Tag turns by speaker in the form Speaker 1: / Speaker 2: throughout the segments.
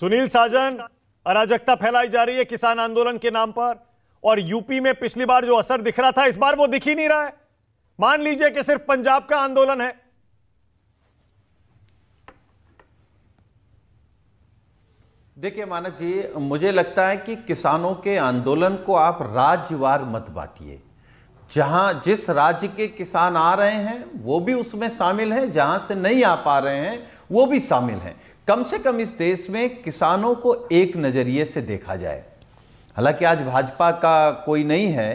Speaker 1: सुनील साजन अराजकता फैलाई जा रही है किसान आंदोलन के नाम पर और यूपी में पिछली बार जो असर दिख रहा था इस बार वो दिख ही नहीं रहा है मान लीजिए कि सिर्फ पंजाब का
Speaker 2: आंदोलन है देखिए मानव जी मुझे लगता है कि किसानों के आंदोलन को आप राज्यवार मत बांटिए जहां जिस राज्य के किसान आ रहे हैं वो भी उसमें शामिल हैं जहां से नहीं आ पा रहे हैं वो भी शामिल हैं कम से कम इस देश में किसानों को एक नज़रिए से देखा जाए हालांकि आज भाजपा का कोई नहीं है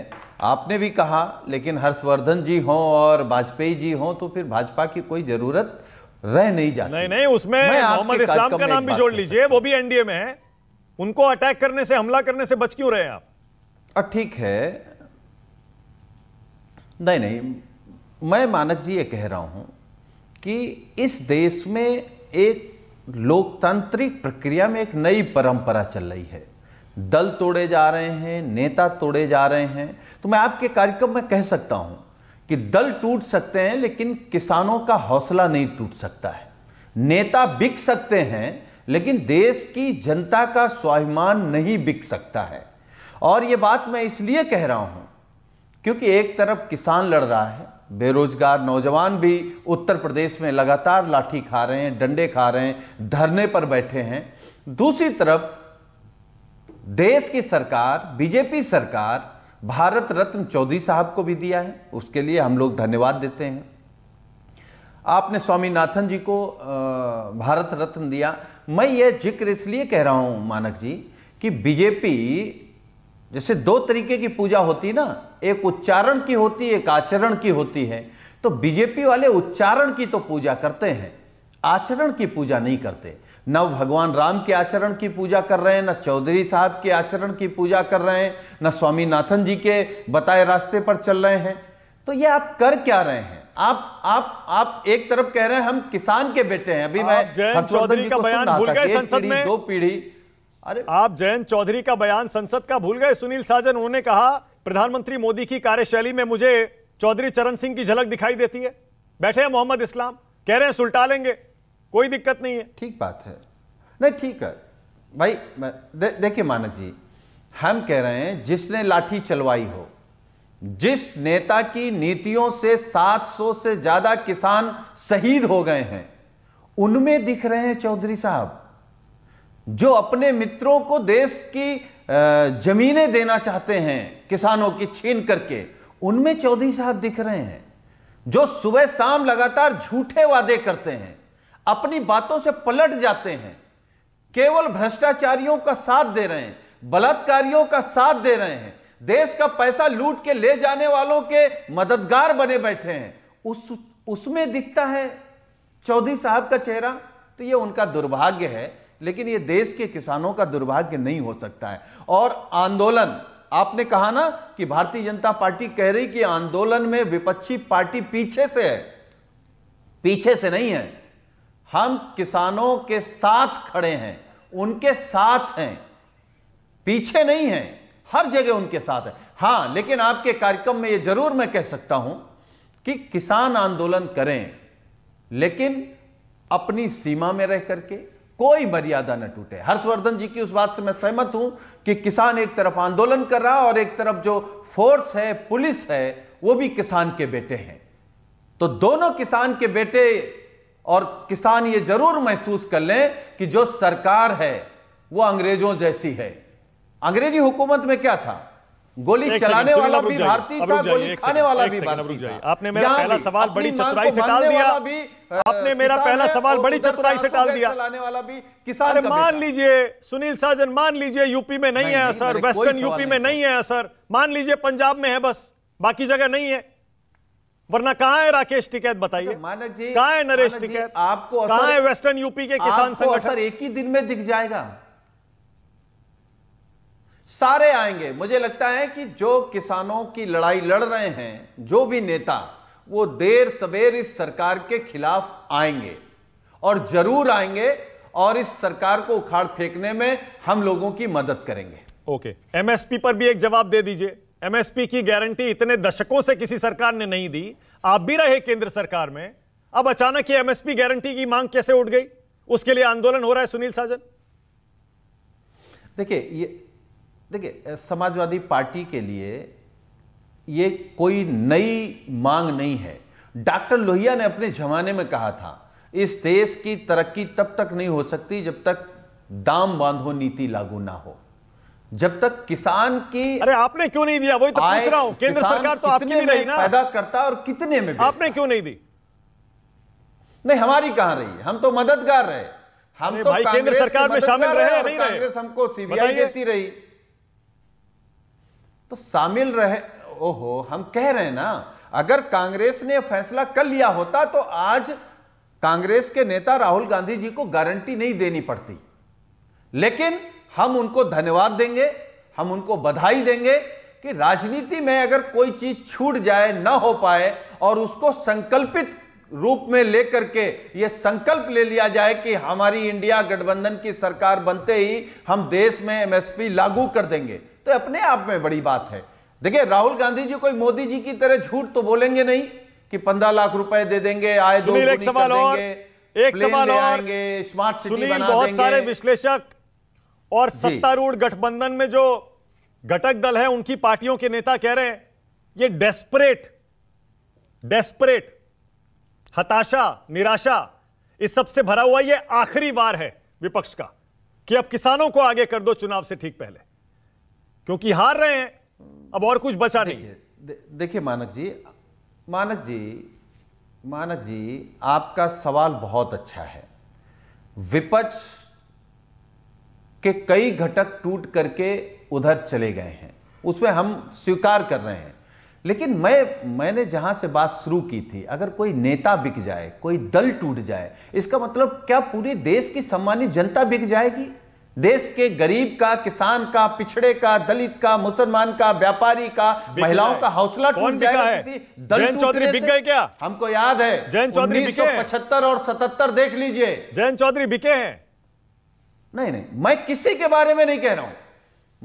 Speaker 2: आपने भी कहा लेकिन हर्षवर्धन जी हों और वाजपेयी जी हों तो फिर भाजपा की कोई ज़रूरत रह नहीं जाती नहीं नहीं उसमें मोहम्मद इस्लाम का नाम भी जोड़
Speaker 1: लीजिए वो भी एनडीए में है उनको अटैक करने से हमला करने से बच क्यों रहे
Speaker 2: आप ठीक है नहीं नहीं मैं मानक जी ये कह रहा हूं कि इस देश में एक लोकतांत्रिक प्रक्रिया में एक नई परंपरा चल रही है दल तोड़े जा रहे हैं नेता तोड़े जा रहे हैं तो मैं आपके कार्यक्रम में कह सकता हूं कि दल टूट सकते हैं लेकिन किसानों का हौसला नहीं टूट सकता है नेता बिक सकते हैं लेकिन देश की जनता का स्वाभिमान नहीं बिक सकता है और ये बात मैं इसलिए कह रहा हूं क्योंकि एक तरफ किसान लड़ रहा है बेरोजगार नौजवान भी उत्तर प्रदेश में लगातार लाठी खा रहे हैं डंडे खा रहे हैं धरने पर बैठे हैं दूसरी तरफ देश की सरकार बीजेपी सरकार भारत रत्न चौधरी साहब को भी दिया है उसके लिए हम लोग धन्यवाद देते हैं आपने स्वामीनाथन जी को भारत रत्न दिया मैं ये जिक्र इसलिए कह रहा हूं मानक जी कि बीजेपी जैसे दो तरीके की पूजा होती ना एक उच्चारण की होती है एक आचरण की होती है तो बीजेपी वाले उच्चारण की तो पूजा करते हैं आचरण की पूजा नहीं करते न भगवान राम के आचरण की पूजा कर रहे हैं न चौधरी साहब के आचरण की पूजा कर रहे हैं न स्वामीनाथन जी के बताए रास्ते पर चल रहे हैं तो ये आप कर क्या रहे हैं आप आप आप एक तरफ कह रहे हैं हम किसान के बेटे हैं अभी मैं चौधरी का बयान भूल गए संसद में दो पीढ़ी
Speaker 1: अरे आप जयंत चौधरी का बयान संसद का भूल गए सुनील साजन उन्होंने कहा प्रधानमंत्री मोदी की कार्यशैली में मुझे चौधरी चरण सिंह की झलक दिखाई देती है बैठे हैं
Speaker 2: मोहम्मद इस्लाम कह रहे हैं सुलटा लेंगे कोई दिक्कत नहीं है ठीक बात है नहीं ठीक है भाई दे, देखिए मानव जी हम कह रहे हैं जिसने लाठी चलवाई हो जिस नेता की नीतियों से 700 से ज्यादा किसान शहीद हो गए हैं उनमें दिख रहे हैं चौधरी साहब जो अपने मित्रों को देश की जमीनें देना चाहते हैं किसानों की छीन करके उनमें चौधरी साहब दिख रहे हैं जो सुबह शाम लगातार झूठे वादे करते हैं अपनी बातों से पलट जाते हैं केवल भ्रष्टाचारियों का साथ दे रहे हैं बलात्कारियों का साथ दे रहे हैं देश का पैसा लूट के ले जाने वालों के मददगार बने बैठे हैं उस उसमें दिखता है चौधरी साहब का चेहरा तो ये उनका दुर्भाग्य है लेकिन ये देश के किसानों का दुर्भाग्य नहीं हो सकता है और आंदोलन आपने कहा ना कि भारतीय जनता पार्टी कह रही कि आंदोलन में विपक्षी पार्टी पीछे से है पीछे से नहीं है हम किसानों के साथ खड़े हैं उनके साथ हैं पीछे नहीं है हर जगह उनके साथ है हां लेकिन आपके कार्यक्रम में यह जरूर मैं कह सकता हूं कि किसान आंदोलन करें लेकिन अपनी सीमा में रह करके कोई मर्यादा न टूटे हर्षवर्धन जी की उस बात से मैं सहमत हूं कि किसान एक तरफ आंदोलन कर रहा और एक तरफ जो फोर्स है पुलिस है वो भी किसान के बेटे हैं तो दोनों किसान के बेटे और किसान ये जरूर महसूस कर लें कि जो सरकार है वो अंग्रेजों जैसी है अंग्रेजी हुकूमत में क्या था गोली चलाने वाला भी भारतीय था गोली खाने वाला भी भारतीय आपने मेरा पहला सवाल बड़ी चतुराई से डाल दिया आपने मेरा पहला सवाल बड़ी चतुराई से डाल दिया चलाने वाला भी किसान मान
Speaker 1: लीजिए सुनील साजन मान लीजिए यूपी में नहीं है असर वेस्टर्न यूपी में नहीं है असर मान लीजिए पंजाब में है बस बाकी जगह नहीं है वरना कहा है राकेश टिकैत बताइए
Speaker 2: अच्छा, कहा है नरेश टिकैत आपको कहा है वेस्टर्न यूपी के किसान संगठन एक ही दिन में दिख जाएगा सारे आएंगे मुझे लगता है कि जो किसानों की लड़ाई लड़ रहे हैं जो भी नेता वो देर सवेर इस सरकार के खिलाफ आएंगे और जरूर आएंगे और इस सरकार को उखाड़ फेंकने में हम लोगों की मदद करेंगे ओके एमएसपी पर भी एक जवाब दे दीजिए
Speaker 1: एमएसपी की गारंटी इतने दशकों से किसी सरकार ने नहीं दी आप भी रहे केंद्र सरकार में अब अचानक ये एमएसपी गारंटी की मांग कैसे उठ गई उसके लिए आंदोलन हो रहा है सुनील साजन
Speaker 2: देखिए ये देखिए समाजवादी पार्टी के लिए ये कोई नई मांग नहीं है डॉक्टर लोहिया ने अपने जमाने में कहा था इस देश की तरक्की तब तक नहीं हो सकती जब तक दाम बांधो नीति लागू ना हो जब तक किसान की अरे आपने क्यों नहीं दिया वही तो पूछ रहा हूं केंद्र सरकार तो आपकी भी नहीं ना पैदा करता और कितने में आपने क्यों नहीं दी नहीं हमारी कहां रही हम तो मददगार रहे हम तो केंद्र सरकार में शामिल रहे कांग्रेस हमको सीबीआई देती रही तो शामिल रहे ओहो हम कह रहे हैं ना अगर कांग्रेस ने फैसला कर लिया होता तो आज कांग्रेस के नेता राहुल गांधी जी को गारंटी नहीं देनी पड़ती लेकिन हम उनको धन्यवाद देंगे हम उनको बधाई देंगे कि राजनीति में अगर कोई चीज छूट जाए ना हो पाए और उसको संकल्पित रूप में लेकर के ये संकल्प ले लिया जाए कि हमारी इंडिया गठबंधन की सरकार बनते ही हम देश में एमएसपी लागू कर देंगे तो अपने आप में बड़ी बात है देखिए राहुल गांधी जी कोई मोदी जी की तरह झूठ तो बोलेंगे नहीं कि पंद्रह लाख रुपए दे देंगे आए दो एक सवाल और एक सवाल और स्मार्ट सिटी बना बहुत सारे विश्लेषक
Speaker 1: और सत्तारूढ़ गठबंधन में जो घटक दल है उनकी पार्टियों के नेता कह रहे हैं ये डेस्परेट डेस्परेट हताशा निराशा इस सबसे भरा हुआ यह आखिरी बार है विपक्ष का कि अब किसानों को आगे कर दो चुनाव से ठीक पहले क्योंकि हार रहे हैं अब और
Speaker 2: कुछ बचा नहीं है देखिए मानक जी मानक जी मानक जी आपका सवाल बहुत अच्छा है विपक्ष के कई घटक टूट करके उधर चले गए हैं उसमें हम स्वीकार कर रहे हैं लेकिन मैं मैंने जहां से बात शुरू की थी अगर कोई नेता बिक जाए कोई दल टूट जाए इसका मतलब क्या पूरी देश की सम्मानित जनता बिक जाएगी देश के गरीब का किसान का पिछड़े का दलित का मुसलमान का व्यापारी का महिलाओं का हौसला टूट जाएगा किसी दल चौधरी बिक गए क्या हमको याद है जैन चौधरी बिके पचहत्तर और सतहत्तर देख लीजिए जैन चौधरी बिके हैं नहीं नहीं मैं किसी के बारे में नहीं कह रहा हूं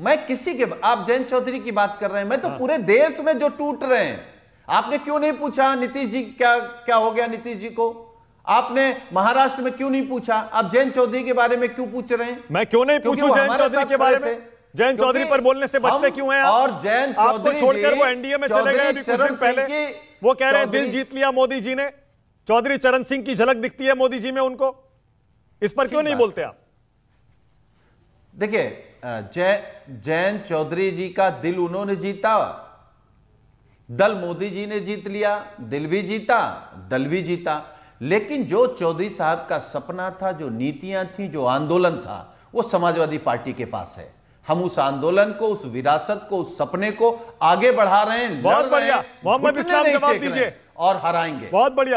Speaker 2: मैं किसी के आप जयंत चौधरी की बात कर रहे हैं मैं तो हाँ। पूरे देश में जो टूट रहे हैं आपने क्यों नहीं पूछा नीतीश जी क्या क्या हो गया नीतीश जी को आपने महाराष्ट्र में क्यों नहीं पूछा आप जयंत चौधरी के बारे में क्यों पूछ रहे हैं मैं क्यों नहीं पूछू जयंत चौधरी के बारे में जयंत चौधरी पर बोलने से बचते क्यों हैं और जयंत आपको छोड़कर वो एनडीए में चले गए अभी कुछ दिन पहले वो कह रहे हैं दिल जीत
Speaker 1: लिया मोदी जी ने चौधरी चरण सिंह की झलक दिखती है मोदी जी में उनको इस पर क्यों नहीं बोलते आप
Speaker 2: देखिए जय जैन चौधरी जी का दिल उन्होंने जीता दल मोदी जी ने जीत लिया दिल भी जीता दल भी जीता लेकिन जो चौधरी साहब का सपना था जो नीतियां थी जो आंदोलन था वो समाजवादी पार्टी के पास है हम उस आंदोलन को उस विरासत को उस सपने को आगे बढ़ा रहे हैं बहुत बढ़िया मोहम्मद इस्लाम जवाब दीजिए और हराएंगे बहुत बढ़िया